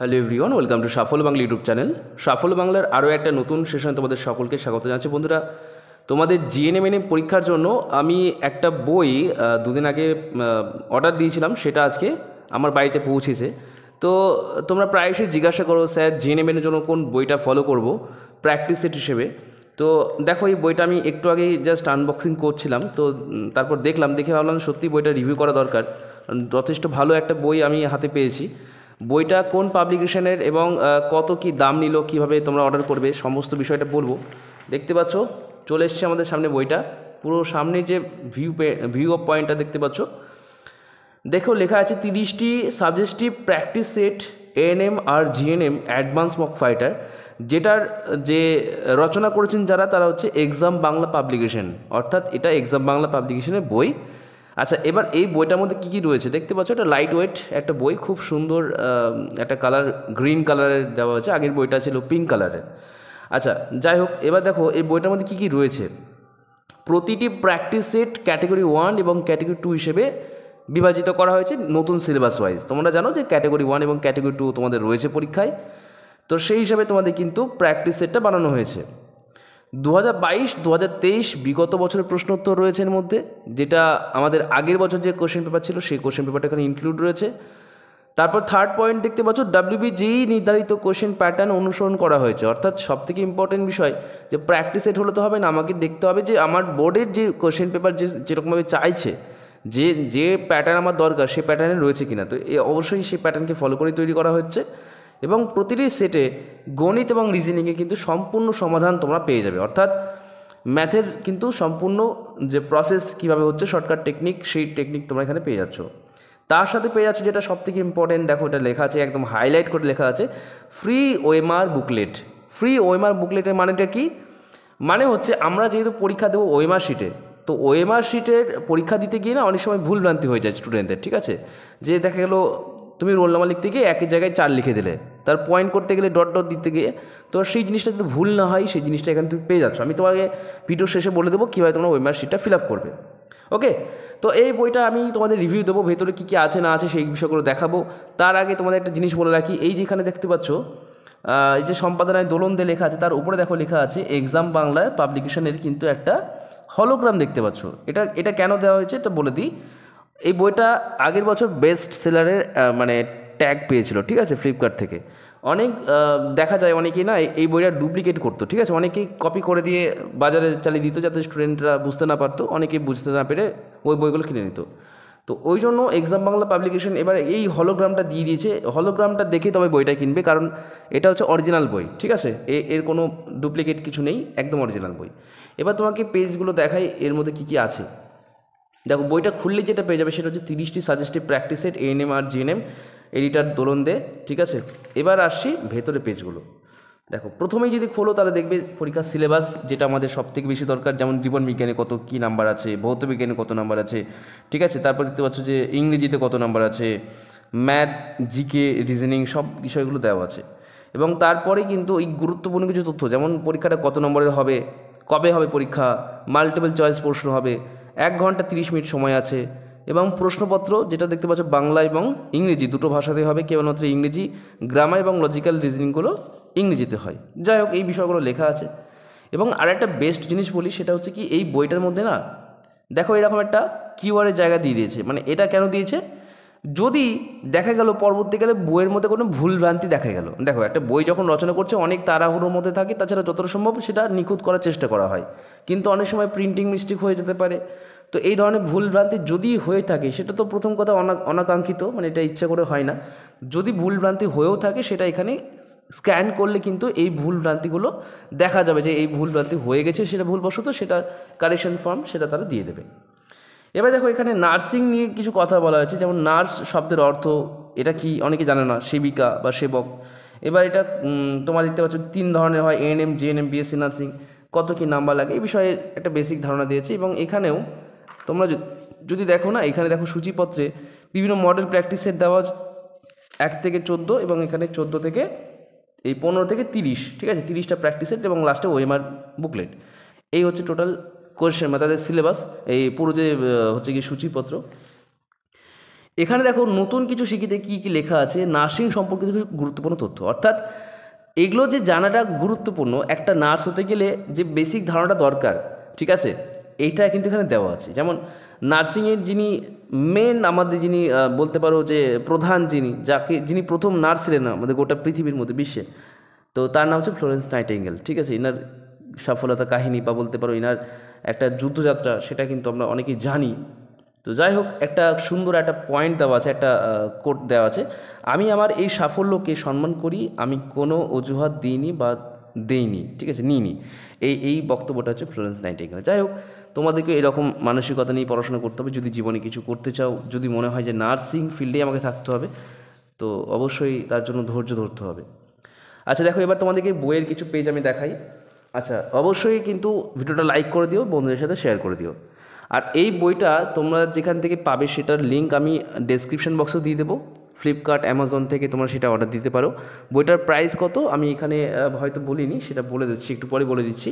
hello everyone welcome to Safal Bangla YouTube channel Safal বাংলার আরও একটা নতুন সেশন তোমাদের সকলকে স্বাগত জানাচ্ছি বন্ধুরা তোমাদের জিএনএমএনএম e পরীক্ষার জন্য আমি একটা বই দুদিন আগে অর্ডার দিয়েছিলাম সেটা আজকে আমার বাড়িতে পৌঁছেছে তো তোমরা প্রায়শই জিজ্ঞাসা করো স্যার জিএনএমএনের e জন্য কোন বইটা ফলো করব প্র্যাকটিস সেট হিসেবে তো দেখো এই বইটা আমি একটু আগেই জাস্ট আনবক্সিং করছিলাম তো তারপর দেখলাম দেখে ভাবলাম সত্যি বইটা রিভিউ করা দরকার যথেষ্ট ভালো একটা বই আমি হাতে পেয়েছি বইটা কোন পাবলিকেশনের এবং কত কি দাম নিল কিভাবে তোমরা অর্ডার করবে সমস্ত বিষয়টা বলবো দেখতে পাচ্ছ চলে এসছে আমাদের সামনে বইটা পুরো সামনে যে ভিউ ভিউ অফ পয়েন্টটা দেখতে পাচ্ছ দেখো লেখা আছে তিরিশটি সাবজেস্টিভ প্র্যাকটিস সেট এএনএম আর জিএনএম অ্যাডভান্স মক ফাইটার যেটার যে রচনা করেছেন যারা তারা হচ্ছে এক্সাম বাংলা পাবলিকেশন অর্থাৎ এটা এক্সাম বাংলা পাবলিকেশনের বই আচ্ছা এবার এই বইটার মধ্যে কী কী রয়েছে দেখতে পাচ্ছ একটা লাইট ওয়েট একটা বই খুব সুন্দর একটা কালার গ্রিন কালারের দেওয়া হয়েছে আগের বইটা ছিল পিঙ্ক কালারের আচ্ছা যাই হোক এবার দেখো এই বইটার মধ্যে কী কী রয়েছে প্রতিটি প্র্যাকটিস সেট ক্যাটেগরি ওয়ান এবং ক্যাটেগরি টু হিসেবে বিভাজিত করা হয়েছে নতুন সিলেবাস ওয়াইজ তোমরা জানো যে ক্যাটেগরি ওয়ান এবং ক্যাটেগরি টু তোমাদের রয়েছে পরীক্ষায় তো সেই হিসাবে তোমাদের কিন্তু প্র্যাকটিস সেটটা বানানো হয়েছে দু হাজার বাইশ দু হাজার তেইশ বিগত বছরের প্রশ্নোত্তর রয়েছে এর মধ্যে যেটা আমাদের আগের বছর যে কোশ্চেন পেপার ছিল সেই কোশ্চেন পেপারটা এখানে ইনক্লুড রয়েছে তারপর থার্ড পয়েন্ট দেখতে পাচ্ছ যেই e নির্ধারিত কোশ্চেন প্যাটার্ন অনুসরণ করা হয়েছে অর্থাৎ সবথেকে ইম্পর্টেন্ট বিষয় যে প্র্যাকটিস এট হলে তো হবে না আমাকে দেখতে হবে যে আমার বোর্ডের যে কোশ্চেন পেপার যে যেরকমভাবে চাইছে যে যে প্যাটার্ন আমার দরকার সে প্যাটার্নে রয়েছে কিনা তো অবশ্যই সেই প্যাটার্নকে ফলো করে তৈরি করা হচ্ছে এবং প্রতিটি সেটে গণিত এবং রিজনিংয়ে কিন্তু সম্পূর্ণ সমাধান তোমরা পেয়ে যাবে অর্থাৎ ম্যাথের কিন্তু সম্পূর্ণ যে প্রসেস কিভাবে হচ্ছে শর্টকাট টেকনিক সেই টেকনিক তোমরা এখানে পেয়ে যাচ্ছ তার সাথে পেয়ে যাচ্ছ যেটা সব থেকে ইম্পর্টেন্ট দেখো এটা লেখা আছে একদম হাইলাইট করে লেখা আছে ফ্রি ওয়েমার বুকলেট ফ্রি ওয়েমার বুকলেটের মানেটা কি মানে হচ্ছে আমরা যেহেতু পরীক্ষা দেবো ওয়েমার শিটে তো ওয়েমার শিটের পরীক্ষা দিতে গিয়ে না অনেক সময় ভুলভ্রান্তি হয়ে যায় স্টুডেন্টদের ঠিক আছে যে দেখা গেলো তুমি রোল নাম্বার লিখতে গিয়ে একই জায়গায় চার লিখে দিলে তার পয়েন্ট করতে গেলে ডট ডট দিতে গিয়ে তো সেই জিনিসটা যদি ভুল না হয় সেই জিনিসটা এখানে তুমি পেয়ে যাচ্ছ আমি তোমাকে ভিডিও শেষে বলে দেবো কীভাবে তোমরা ওয়েমার শিটটা ফিল আপ করবে ওকে তো এই বইটা আমি তোমাদের রিভিউ দেবো ভেতরে কী কী আছে না আছে সেই বিষয়গুলো দেখাবো তার আগে তোমাদের একটা জিনিস বলে রাখি এই যেখানে দেখতে পাচ্ছ এই যে সম্পাদনায় দোলন দিয়ে লেখা আছে তার উপরে দেখো লেখা আছে এক্সাম বাংলার পাবলিকেশনের কিন্তু একটা হলোগ্রাম দেখতে পাচ্ছ এটা এটা কেন দেওয়া হয়েছে এটা বলে দিই এই বইটা আগের বছর বেস্ট সেলারের মানে ট্যাগ পেয়েছিল ঠিক আছে ফ্লিপকার্ট থেকে অনেক দেখা যায় অনেকেই না এই বইটা ডুপ্লিকেট করতো ঠিক আছে অনেকেই কপি করে দিয়ে বাজারে চালিয়ে দিত যাতে স্টুডেন্টরা বুঝতে না পারতো অনেকেই বুঝতে না পেরে ওই বইগুলো কিনে নিত তো ওই জন্য এক্সাম বাংলা পাবলিকেশন এবার এই হলোগ্রামটা দিয়ে দিয়েছে হলোগ্রামটা দেখে তবে বইটা কিনবে কারণ এটা হচ্ছে অরিজিনাল বই ঠিক আছে এ এর কোনো ডুপ্লিকেট কিছু নেই একদম অরিজিনাল বই এবার তোমাকে পেজগুলো দেখাই এর মধ্যে কী কী আছে দেখো বইটা খুললে যেটা পেয়ে যাবে সেটা হচ্ছে তিরিশটি সাজেস্টিভ প্র্যাকটিসের এএনএম আর জিএনএম এডিটার দোলন দে ঠিক আছে এবার আসছি ভেতরে পেজগুলো দেখো প্রথমেই যদি খোলো তাহলে দেখবে পরীক্ষার সিলেবাস যেটা আমাদের সবথেকে বেশি দরকার যেমন জীবন বিজ্ঞানে কত কি নাম্বার আছে ভৌত বিজ্ঞানে কত নাম্বার আছে ঠিক আছে তারপর দেখতে পাচ্ছ যে ইংরেজিতে কত নাম্বার আছে ম্যাথ জিকে রিজনিং সব বিষয়গুলো দেওয়া আছে এবং তারপরে কিন্তু এই গুরুত্বপূর্ণ কিছু তথ্য যেমন পরীক্ষাটা কত নম্বরের হবে কবে হবে পরীক্ষা মাল্টিপল চয়েস প্রশ্ন হবে এক ঘন্টা তিরিশ মিনিট সময় আছে এবং প্রশ্নপত্র যেটা দেখতে পাচ্ছ বাংলা এবং ইংরেজি দুটো ভাষাতে হবে কেবলমাত্র ইংরেজি গ্রামার এবং লজিক্যাল রিজনিংগুলো ইংরেজিতে হয় যাই হোক এই বিষয়গুলো লেখা আছে এবং আর একটা বেস্ট জিনিস বলি সেটা হচ্ছে কি এই বইটার মধ্যে না দেখো এরকম একটা কিওয়ার্ডের জায়গা দিয়ে দিয়েছে মানে এটা কেন দিয়েছে যদি দেখা গেল পরবর্তীকালে বইয়ের মধ্যে কোনো ভুলভ্রান্তি দেখা গেল দেখো একটা বই যখন রচনা করছে অনেক তাড়াহুড়োর মধ্যে থাকে তাছাড়া যতটা সম্ভব সেটা নিখুঁত করার চেষ্টা করা হয় কিন্তু অনেক সময় প্রিন্টিং মিস্টেক হয়ে যেতে পারে তো এই ধরনের ভুলভ্রান্তি যদি হয়ে থাকে সেটা তো প্রথম কথা অনাকাঙ্ক্ষিত মানে এটা ইচ্ছা করে হয় না যদি ভুলভ্রান্তি হয়েও থাকে সেটা এখানে স্ক্যান করলে কিন্তু এই ভুলভ্রান্তিগুলো দেখা যাবে যে এই ভুলভ্রান্তি হয়ে গেছে সেটা ভুলবশত সেটা কারেকশন ফর্ম সেটা তারা দিয়ে দেবে এবার দেখো এখানে নার্সিং নিয়ে কিছু কথা বলা হয়েছে যেমন নার্স শব্দের অর্থ এটা কি অনেকে জানে না সেবিকা বা সেবক এবার এটা তোমার দেখতে পাচ্ছ তিন ধরনের হয় N M GNM BSc nursing কত কি নাম্বার লাগে এই বিষয়ে একটা বেসিক ধারণা দিয়েছে এবং এখানেও তোমরা যদি দেখো না এখানে দেখো সূচিপত্রে বিভিন্ন মডেল প্র্যাকটিসের দেওয়া এক থেকে চোদ্দো এবং এখানে চোদ্দো থেকে এই পনেরো থেকে তিরিশ ঠিক আছে তিরিশটা প্র্যাকটিসের এবং লাস্টে ওএমআর বুকলেট এই হচ্ছে টোটাল কোয়েশ্চেন মানে তাদের সিলেবাস এই পুরো যে হচ্ছে কি সূচিপত্র এখানে দেখো নতুন কিছু শিখিতে কী কী লেখা আছে নার্সিং সম্পর্কিত কিছু গুরুত্বপূর্ণ তথ্য অর্থাৎ এগুলো যে জানাটা গুরুত্বপূর্ণ একটা নার্স হতে গেলে যে বেসিক ধারণাটা দরকার ঠিক আছে এইটা কিন্তু এখানে দেওয়া আছে যেমন নার্সিংয়ের যিনি মেন আমাদের যিনি বলতে পারো যে প্রধান যিনি যাকে যিনি প্রথম নার্স ছিলেন আমাদের গোটা পৃথিবীর মধ্যে বিশ্বে তো তার নাম হচ্ছে ফ্লোরেন্স নাইটেঙ্গেল ঠিক আছে ইনার সফলতা কাহিনী বা বলতে পারো ইনার একটা যুদ্ধযাত্রা সেটা কিন্তু আমরা অনেকেই জানি তো যাই হোক একটা সুন্দর একটা পয়েন্ট দেওয়া আছে একটা কোট দেওয়া আছে আমি আমার এই সাফল্যকে সম্মান করি আমি কোনো অজুহাত দিইনি বা দেইনি ঠিক আছে নিইনি এই এই বক্তব্যটা হচ্ছে ফ্লোরেন্স নাইটিঙ্গেল যাই হোক তোমাদেরকে এরকম মানসিকতা নিয়ে পড়াশোনা করতে হবে যদি জীবনে কিছু করতে চাও যদি মনে হয় যে নার্সিং ফিল্ডেই আমাকে থাকতে হবে তো অবশ্যই তার জন্য ধৈর্য ধরতে হবে আচ্ছা দেখো এবার তোমাদেরকে বইয়ের কিছু পেজ আমি দেখাই আচ্ছা অবশ্যই কিন্তু ভিডিওটা লাইক করে দিও বন্ধুদের সাথে শেয়ার করে দিও আর এই বইটা তোমরা যেখান থেকে পাবে সেটার লিঙ্ক আমি ডেসক্রিপশন বক্সেও দিয়ে দেবো ফ্লিপকার্ট অ্যামাজন থেকে তোমরা সেটা অর্ডার দিতে পারো বইটার প্রাইস কত আমি এখানে হয়তো বলিনি সেটা বলে দিচ্ছি একটু পরে বলে দিচ্ছি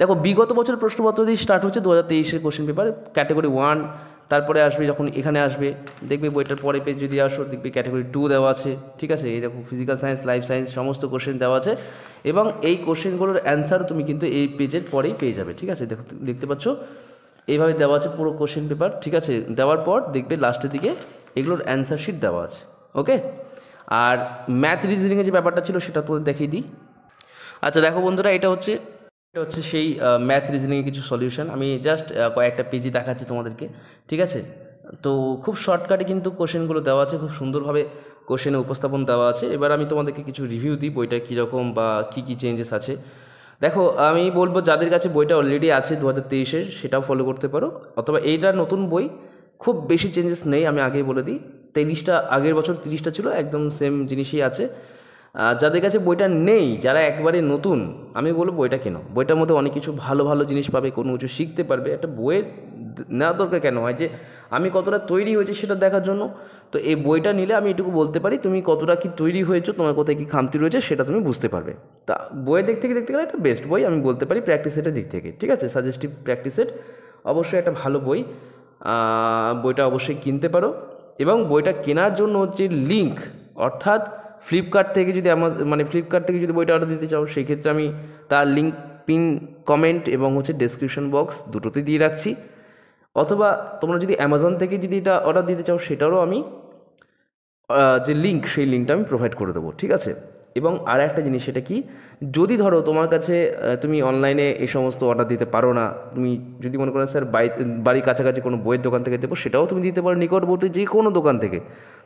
দেখো বিগত বছর প্রশ্নপত্র দিয়ে স্টার্ট হচ্ছে দু হাজার তেইশের কোশ্চেন পেপার ক্যাটাগরি ওয়ান তারপরে আসবে যখন এখানে আসবে দেখবে বইটার পরে পেজ যদি আসো দেখবে ক্যাটাগরি টু দেওয়া আছে ঠিক আছে এই দেখো ফিজিক্যাল সায়েন্স লাইফ সায়েন্স সমস্ত কোশ্চেন দেওয়া আছে এবং এই কোশ্চেনগুলোর অ্যান্সার তুমি কিন্তু এই পেজের পরেই পেয়ে যাবে ঠিক আছে দেখো দেখতে পাচ্ছ এইভাবে দেওয়া আছে পুরো কোশ্চেন পেপার ঠিক আছে দেওয়ার পর দেখবে লাস্টের দিকে এগুলোর অ্যান্সার শিট দেওয়া আছে ওকে আর ম্যাথ রিজনিংয়ের যে ব্যাপারটা ছিল সেটা তোমাদের দেখিয়ে দিই আচ্ছা দেখো বন্ধুরা এটা হচ্ছে এটা হচ্ছে সেই ম্যাথ রিজনিংয়ের কিছু সলিউশন আমি জাস্ট কয়েকটা পেজি দেখাচ্ছি তোমাদেরকে ঠিক আছে তো খুব শর্টকাটে কিন্তু কোশ্চেনগুলো দেওয়া আছে খুব সুন্দরভাবে কোশ্চেনে উপস্থাপন দেওয়া আছে এবার আমি তোমাদেরকে কিছু রিভিউ দিই বইটা কীরকম বা কী কী চেঞ্জেস আছে দেখো আমি বলবো যাদের কাছে বইটা অলরেডি আছে দু হাজার তেইশের সেটাও ফলো করতে পারো অথবা এইটা নতুন বই খুব বেশি চেঞ্জেস নেই আমি আগেই বলে দিই তেইশটা আগের বছর তিরিশটা ছিল একদম সেম জিনিসই আছে যাদের কাছে বইটা নেই যারা একবারে নতুন আমি বলবো বইটা কেনো বইটার মধ্যে অনেক কিছু ভালো ভালো জিনিস পাবে কোনো কিছু শিখতে পারবে একটা বইয়ের নেওয়া দরকার কেন হয় যে আমি কতটা তৈরি হয়েছি সেটা দেখার জন্য তো এই বইটা নিলে আমি এটুকু বলতে পারি তুমি কতটা কি তৈরি হয়েছো তোমার কোথায় কী খামতি রয়েছে সেটা তুমি বুঝতে পারবে তা বইয়ের দিক থেকে দেখতে গেলে একটা বেস্ট বই আমি বলতে পারি প্র্যাকটিস সেটের দিক থেকে ঠিক আছে সাজেস্টিভ প্র্যাকটিস সেট অবশ্যই একটা ভালো বই বইটা অবশ্যই কিনতে পারো এবং বইটা কেনার জন্য যে লিঙ্ক অর্থাৎ ফ্লিপকার্ট থেকে যদি মানে ফ্লিপকার্ট থেকে যদি বইটা অর্ডার দিতে চাও সেই ক্ষেত্রে আমি তার লিঙ্ক পিন কমেন্ট এবং হচ্ছে ডেসক্রিপশন বক্স দুটোতে দিয়ে রাখছি অথবা তোমরা যদি অ্যামাজন থেকে যদি এটা অর্ডার দিতে চাও সেটারও আমি যে লিঙ্ক সেই লিঙ্কটা আমি প্রোভাইড করে দেবো ঠিক আছে এবং আর একটা জিনিস সেটা কি যদি ধরো তোমার কাছে তুমি অনলাইনে এই সমস্ত অর্ডার দিতে পারো না তুমি যদি মনে করো স্যার বাড়ির কাছাকাছি কোনো বইয়ের দোকান থেকে দেবো সেটাও তুমি দিতে পারো নিকটবর্তী যে কোনো দোকান থেকে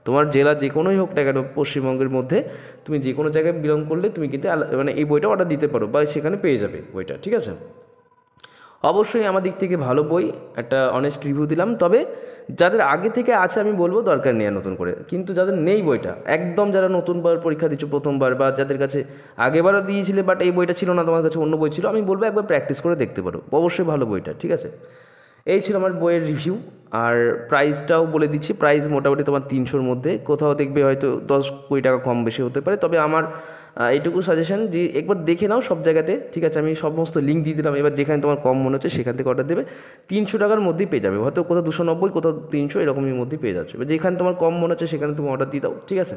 তোমার জেলা যে কোনোই হোক না কেন পশ্চিমবঙ্গের মধ্যে তুমি যে কোনো জায়গায় বিলং করলে তুমি কিন্তু মানে এই বইটা অর্ডার দিতে পারো বা সেখানে পেয়ে যাবে বইটা ঠিক আছে অবশ্যই আমার দিক থেকে ভালো বই একটা অনেস্ট রিভিউ দিলাম তবে যাদের আগে থেকে আছে আমি বলবো দরকার নেই নতুন করে কিন্তু যাদের নেই বইটা একদম যারা নতুনবার পরীক্ষা দিচ্ছ প্রথমবার বা যাদের কাছে আগেবারও দিয়েছিলে বাট এই বইটা ছিল না তোমার কাছে অন্য বই ছিল আমি বলবো একবার প্র্যাকটিস করে দেখতে পারো অবশ্যই ভালো বইটা ঠিক আছে এই ছিল আমার বইয়ের রিভিউ আর প্রাইসটাও বলে দিচ্ছি প্রাইস মোটামুটি তোমার তিনশোর মধ্যে কোথাও দেখবে হয়তো দশ কুড়ি টাকা কম বেশি হতে পারে তবে আমার এইটুকু সাজেশন যে একবার দেখে নাও সব জায়গাতে ঠিক আছে আমি সমস্ত লিঙ্ক দিয়ে দিলাম এবার যেখানে তোমার কম মনে হচ্ছে সেখান থেকে অর্ডার দেবে তিনশো টাকার মধ্যেই পেয়ে যাবে হয়তো কোথাও দুশো নব্বই কোথাও তিনশো এরকমের মধ্যেই পেয়ে যাচ্ছে এবার যেখানে তোমার কম মনে হচ্ছে সেখানে তুমি অর্ডার দিয়ে দাও ঠিক আছে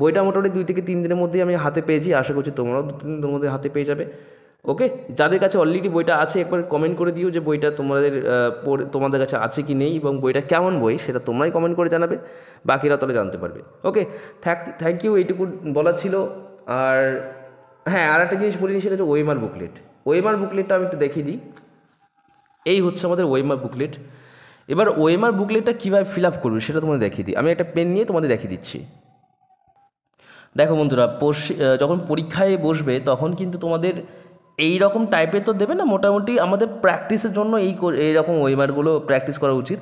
বইটা মোটামুটি দুই থেকে তিন দিনের মধ্যেই আমি হাতে পেয়েছি আশা করছি তোমরাও দু তিন দিনের মধ্যে হাতে পেয়ে যাবে ওকে যাদের কাছে অলরেডি বইটা আছে একবার কমেন্ট করে দিও যে বইটা তোমাদের তোমাদের কাছে আছে কি নেই এবং বইটা কেমন বই সেটা তোমরাই কমেন্ট করে জানাবে বাকিরা তাহলে জানতে পারবে ওকে থ্যাংক ইউ এইটুকু বলা ছিল আর হ্যাঁ আর একটা জিনিস বলিনি সেটা হচ্ছে ওয়েমার বুকলেট ওয়েমার বুকলেটটা আমি একটু দেখিয়ে দিই এই হচ্ছে আমাদের ওয়েমার বুকলেট এবার ওয়েমার বুকলেটটা কীভাবে ফিল আপ করবে সেটা তোমাদের দেখিয়ে দিই আমি একটা পেন নিয়ে তোমাদের দেখিয়ে দিচ্ছি দেখো বন্ধুরা যখন পরীক্ষায় বসবে তখন কিন্তু তোমাদের এই রকম টাইপের তো দেবে না মোটামুটি আমাদের প্র্যাকটিসের জন্য এই এইরকম ওয়েমারগুলো প্র্যাকটিস করা উচিত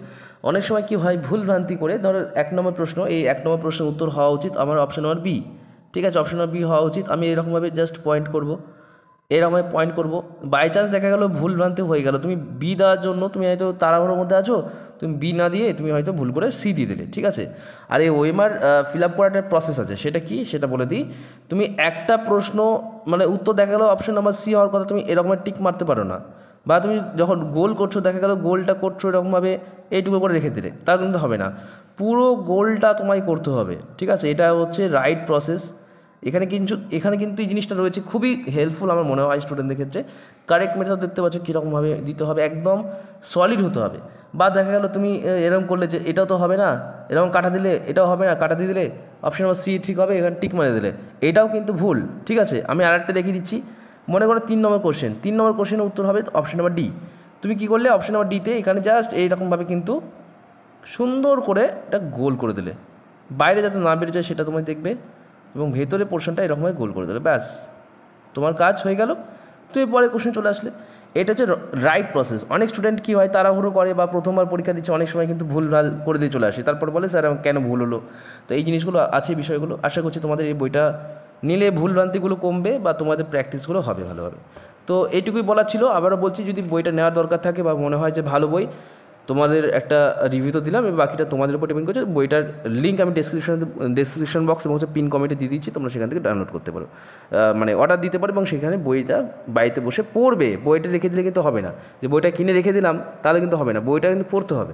অনেক সময় কি হয় ভুল ভ্রান্তি করে ধরো এক নম্বর প্রশ্ন এই এক নম্বর প্রশ্নের উত্তর হওয়া উচিত আমার অপশন নম্বর বি ঠিক আছে অপশন বি হওয়া উচিত আমি এরকমভাবে জাস্ট পয়েন্ট করব এরকমভাবে পয়েন্ট করব বাই চান্স দেখা গেলো ভুল ভ্রান্তি হয়ে গেল তুমি বি দেওয়ার জন্য তুমি হয়তো তাড়াহুড়োর মধ্যে আছো তুমি বি না দিয়ে তুমি হয়তো ভুল করে সি দিয়ে দিলে ঠিক আছে আর এই ওয়েমার ফিল আপ করার একটা প্রসেস আছে সেটা কি সেটা বলে দিই তুমি একটা প্রশ্ন মানে উত্তর দেখা গেলো অপশন নাম্বার সি হওয়ার কথা তুমি এরকমভাবে টিক মারতে পারো না বা তুমি যখন গোল করছো দেখা গেলো গোলটা করছো এরকমভাবে এইটুকু করে রেখে দিলে তার কিন্তু হবে না পুরো গোলটা তোমায় করতে হবে ঠিক আছে এটা হচ্ছে রাইট প্রসেস এখানে কিন্তু এখানে কিন্তু এই জিনিসটা রয়েছে খুবই হেল্পফুল আমার মনে হয় স্টুডেন্টদের ক্ষেত্রে কারেক্ট মেথড দেখতে পাচ্ছ কীরকমভাবে দিতে হবে একদম সলিড হতে হবে বা দেখা গেল তুমি এরকম করলে যে এটাও তো হবে না এরকম কাটা দিলে এটাও হবে না কাটা দিয়ে দিলে অপশন নম্বর সি ঠিক হবে এখানে টিক মারে দিলে এটাও কিন্তু ভুল ঠিক আছে আমি আর একটা দেখিয়ে দিচ্ছি মনে করো তিন নম্বর কোশ্চেন তিন নম্বর কোশ্চেনের উত্তর হবে অপশন নাম্বার ডি তুমি কি করলে অপশন নাম্বার ডিতে এখানে জাস্ট এইরকমভাবে কিন্তু সুন্দর করে এটা গোল করে দিলে বাইরে যাতে না বেরিয়ে যায় সেটা তোমায় দেখবে এবং ভেতরে পোর্শনটা এরকমভাবে গোল করে দিলে ব্যাস তোমার কাজ হয়ে গেল তুমি পরে কোশ্চেন চলে আসলে এটা হচ্ছে রাইট প্রসেস অনেক স্টুডেন্ট কী হয় তাড়াহুড়ো করে বা প্রথমবার পরীক্ষা দিচ্ছে অনেক সময় কিন্তু ভুল ভাল করে দিয়ে চলে আসে তারপর বলে স্যার কেন ভুল হলো তো এই জিনিসগুলো আছে বিষয়গুলো আশা করছি তোমাদের এই বইটা নিলে ভুলভ্রান্তিগুলো কমবে বা তোমাদের প্র্যাকটিসগুলো হবে ভালোভাবে তো এইটুকুই বলা ছিল আবারও বলছি যদি বইটা নেওয়ার দরকার থাকে বা মনে হয় যে ভালো বই তোমাদের একটা রিভিউ তো দিলাম এবং বাকিটা তোমাদের উপর ডিপেন্ড করছে বইটার লিঙ্ক আমি ডেসক্রিপশন ডেসক্রিপশন বক্স এবং হচ্ছে পিন কমেন্টে দিয়ে দিচ্ছি তোমরা সেখান থেকে ডাউনলোড করতে পারো মানে অর্ডার দিতে পারো এবং সেখানে বইটা বাড়িতে বসে পড়বে বইটা রেখে দিলে কিন্তু হবে না যে বইটা কিনে রেখে দিলাম তাহলে কিন্তু হবে না বইটা কিন্তু পড়তে হবে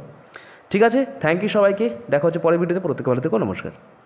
ঠিক আছে থ্যাংক ইউ সবাইকে দেখা হচ্ছে পরের ভিডিওতে প্রত্যেকে ভালো থেকে নমস্কার